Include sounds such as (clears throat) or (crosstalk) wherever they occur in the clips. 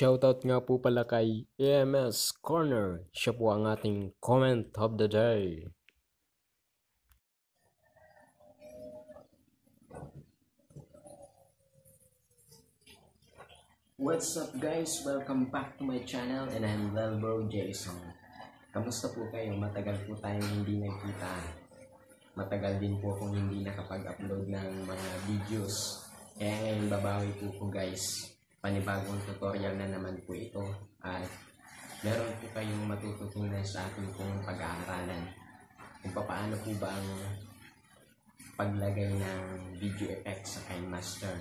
Shoutout nga po pala kay EMS Corner. Siya po ang ating comment of the day. What's up guys? Welcome back to my channel and I'm Velbro Jason. Kamusta po kayo? Matagal po tayong hindi nagkita. Matagal din po akong hindi nakapag-upload ng mga videos. Kaya ngayon babawi po ko guys panibagong tutorial na naman po ito at meron po kayong matututunan sa ating pong pag-aaralan kung paano po ba ang paglagay ng video effects sa kay master.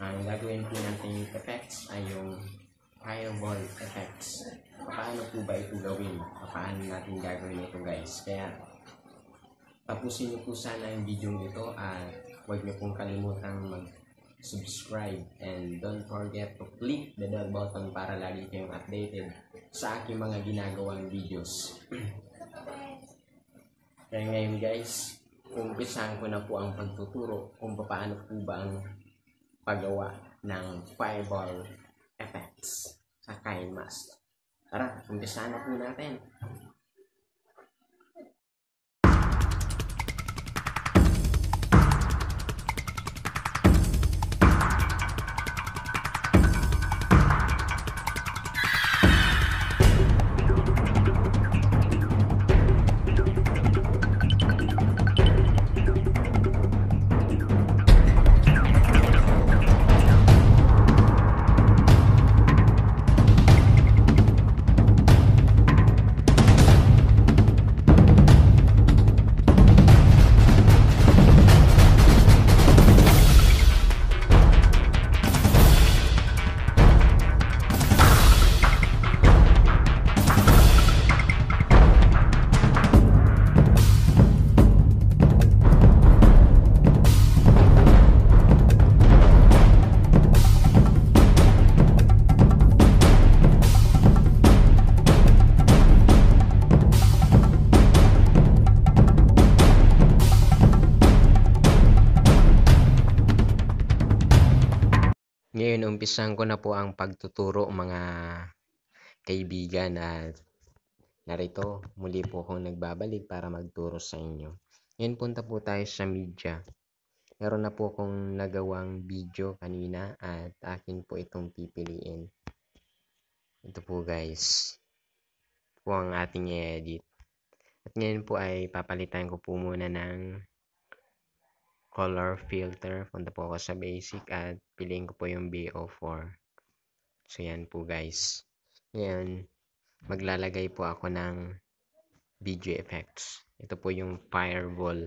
Ang gagawin po natin yung effects ay yung firewall effects. Paano po ba ito gawin? Paano natin gagawin ito guys? Kaya tapusin niyo po sana yung video nito at huwag niyo pong kalimutang mag subscribe, and don't forget to click the bell button para lagi kayong updated sa aking mga ginagawang videos. (clears throat) Kaya ngayon guys, umpisahan ko na po ang pagtuturo kung paano po ba ang paggawa ng fireball effects sa Kind Master. Tara, umpisahan na po natin. umpisahan ko na po ang pagtuturo mga kaibigan at narito muli po akong nagbabalik para magturo sa inyo. Ngayon punta po tayo sa media. Meron na po akong nagawang video kanina at akin po itong pipiliin. Ito po guys. Ito po ang ating edit At ngayon po ay papalitan ko po muna ng color filter. from the focus sa basic at piliin ko po yung BO4. So, yan po guys. Ngayon, maglalagay po ako ng video effects. Ito po yung fireball.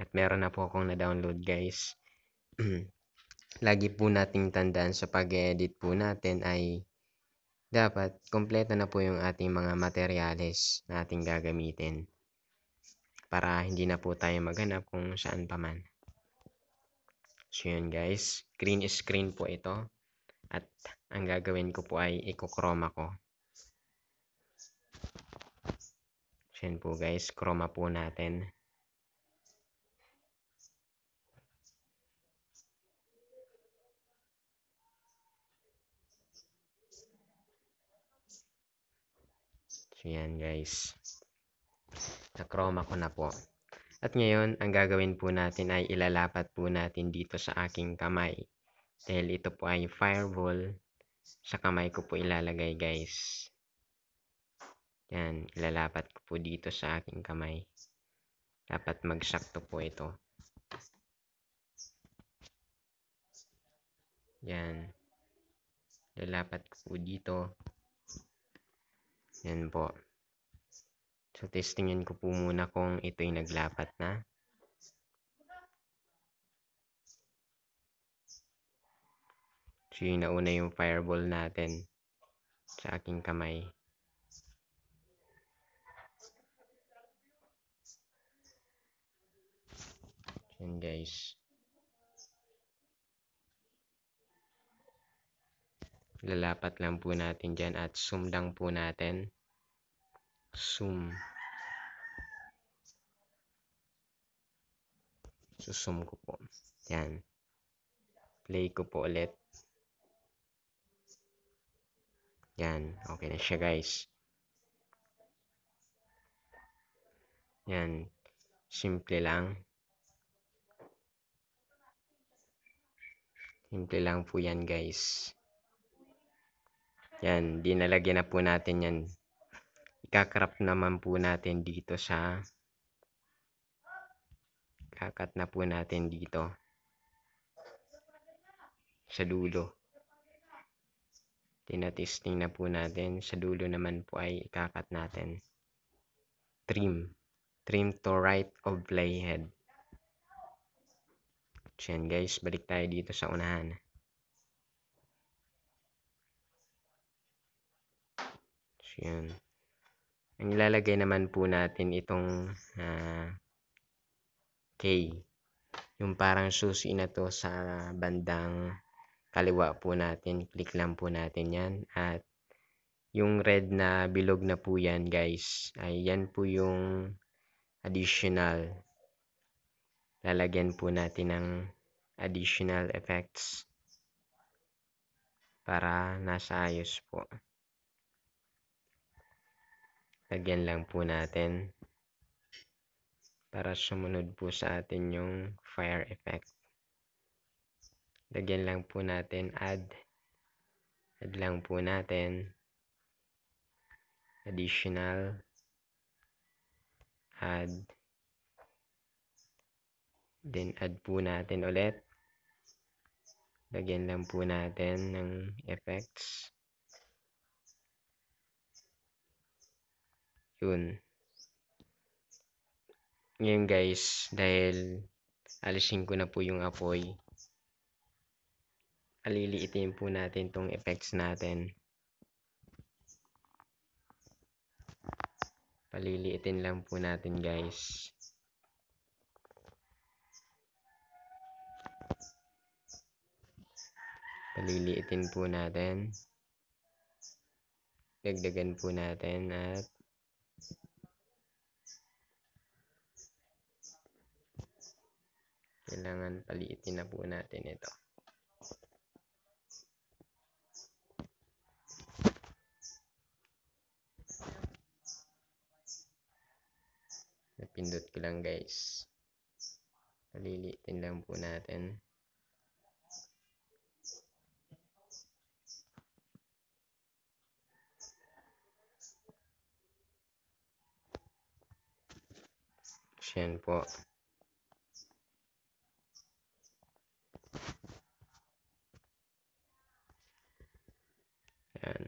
At meron na po akong na-download guys. (clears throat) Lagi po nating tandaan sa pag-edit po natin ay dapat kompleto na po yung ating mga materyales na ating gagamitin para hindi na po tayo maghanap kung saan pa man. So yun guys, green screen po ito at ang gagawin ko po ay i-chroma ko. So yun po guys, chroma po natin. So yan guys sa chroma ko na po. At ngayon, ang gagawin po natin ay ilalapat po natin dito sa aking kamay. Dahil ito po ay fireball. Sa kamay ko po ilalagay guys. Yan, ilalapat ko po dito sa aking kamay. Dapat magsakto po ito. Yan. Ilalapat ko po dito. Yan po. So, testingin ko po muna kung ito'y naglapat na. So, yun nauna yung fireball natin sa aking kamay. Yan guys. Lalapat lang po natin dyan at sumdang po natin sum susum ko po yan play ko po ulit yan okay na siya guys yan simple lang simple lang po yan guys yan dinalagyan na po natin yan ikakrap naman po natin dito sa kakat na po natin dito sa dulo tinatisting na po natin sa dulo naman po ay ikakat natin trim trim to right of playhead so yan guys balik tayo dito sa unahan so yan ang ilalagay naman po natin itong uh, ah, K. Yung parang susi na to sa bandang kaliwa po natin. Click lang po natin yan. At yung red na bilog na po yan guys, ay yan po yung additional. Lalagyan po natin ng additional effects para nasa ayos po lagyan lang po natin para sumunod po sa atin yung fire effect. Lagyan lang po natin add. Add lang po natin additional add then add po natin ulit lagyan lang po natin ng effects Yun. Ngayon guys, dahil alisin ko na po yung apoy. Aliliitin po natin tong effects natin. Paliliitin lang po natin guys. Paliliitin po natin. Dagdagan po natin at kailangan paliitin na po natin ito. Napindot ko lang guys. Paliliitin lang po natin. Siyan po. Ayan.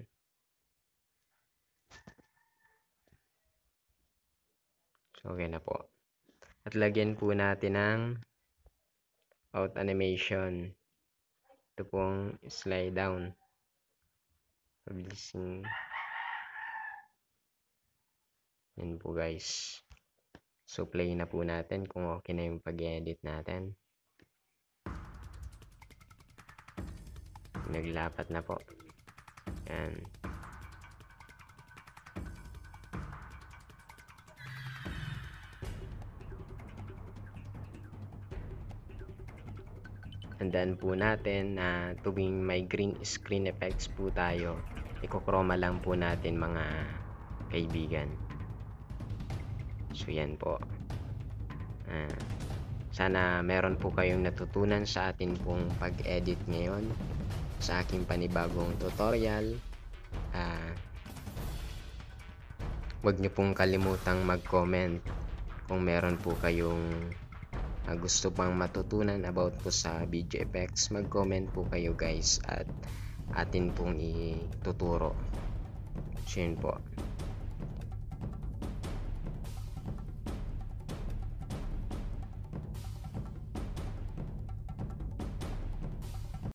So, okay na po. At lagyan po natin ng out animation. Ito pong slide down. Publishing. Yan po guys. So, play na po natin kung okay na yung pag-edit natin. Naglapat na po and and then po natin na tuwing may green screen effects po tayo, ikokroma lang po natin mga kaibigan. So yan po. Uh, sana meron po kayong natutunan sa atin pong pag-edit ngayon sa aking panibagong tutorial. Uh, ah, wag nyo pong kalimutang mag-comment kung meron po kayong uh, gusto pang matutunan about po sa video effects. Mag-comment po kayo guys at atin pong ituturo. So yun po.